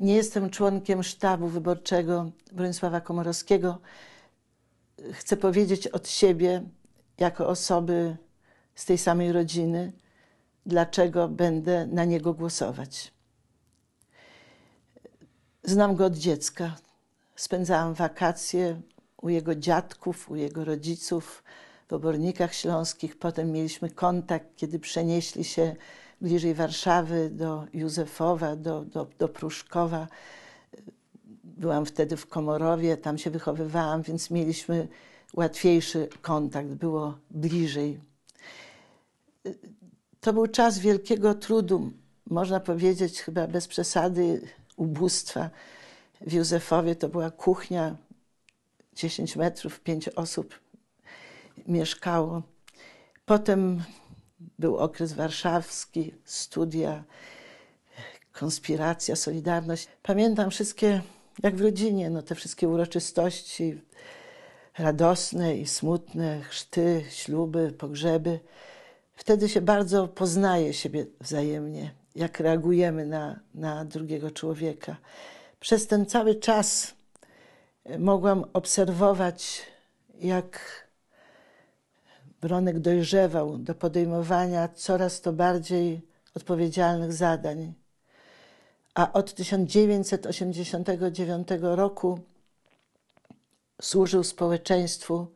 Nie jestem członkiem sztabu wyborczego Bronisława Komorowskiego. Chcę powiedzieć od siebie, jako osoby z tej samej rodziny, dlaczego będę na niego głosować. Znam go od dziecka. Spędzałam wakacje u jego dziadków, u jego rodziców w Obornikach Śląskich. Potem mieliśmy kontakt, kiedy przenieśli się bliżej Warszawy, do Józefowa, do, do, do Pruszkowa. Byłam wtedy w Komorowie, tam się wychowywałam, więc mieliśmy łatwiejszy kontakt, było bliżej. To był czas wielkiego trudu, można powiedzieć, chyba bez przesady, ubóstwa. W Józefowie to była kuchnia, 10 metrów, 5 osób mieszkało. Potem był okres warszawski, studia, konspiracja, Solidarność. Pamiętam wszystkie, jak w rodzinie, no te wszystkie uroczystości radosne i smutne, chrzty, śluby, pogrzeby. Wtedy się bardzo poznaje siebie wzajemnie, jak reagujemy na, na drugiego człowieka. Przez ten cały czas mogłam obserwować, jak Bronek dojrzewał do podejmowania coraz to bardziej odpowiedzialnych zadań. A od 1989 roku służył społeczeństwu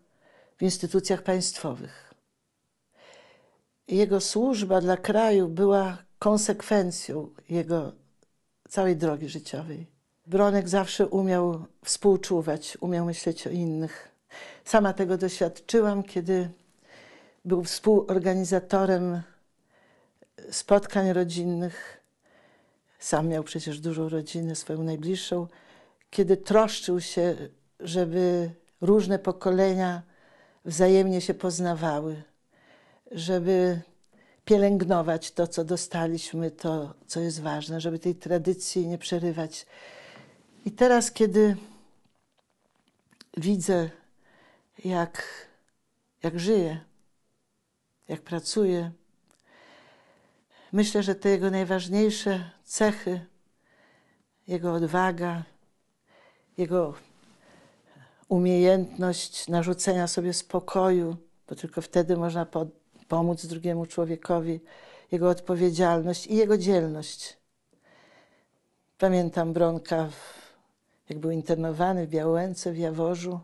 w instytucjach państwowych. Jego służba dla kraju była konsekwencją jego całej drogi życiowej. Bronek zawsze umiał współczuwać, umiał myśleć o innych. Sama tego doświadczyłam, kiedy był współorganizatorem spotkań rodzinnych. Sam miał przecież dużą rodzinę, swoją najbliższą, kiedy troszczył się, żeby różne pokolenia wzajemnie się poznawały, żeby pielęgnować to, co dostaliśmy, to, co jest ważne, żeby tej tradycji nie przerywać. I teraz, kiedy widzę, jak, jak żyje, jak pracuje. Myślę, że te jego najważniejsze cechy, jego odwaga, jego umiejętność narzucenia sobie spokoju, bo tylko wtedy można po, pomóc drugiemu człowiekowi, jego odpowiedzialność i jego dzielność. Pamiętam Bronka, w, jak był internowany w Białęce, w Jaworzu.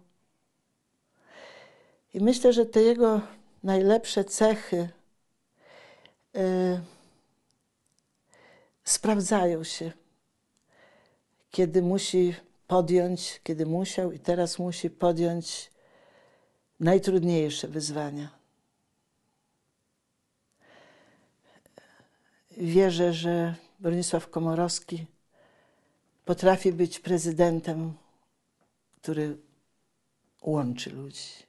I myślę, że te jego najlepsze cechy y, sprawdzają się, kiedy musi podjąć, kiedy musiał i teraz musi podjąć najtrudniejsze wyzwania. Wierzę, że Bronisław Komorowski potrafi być prezydentem, który łączy ludzi.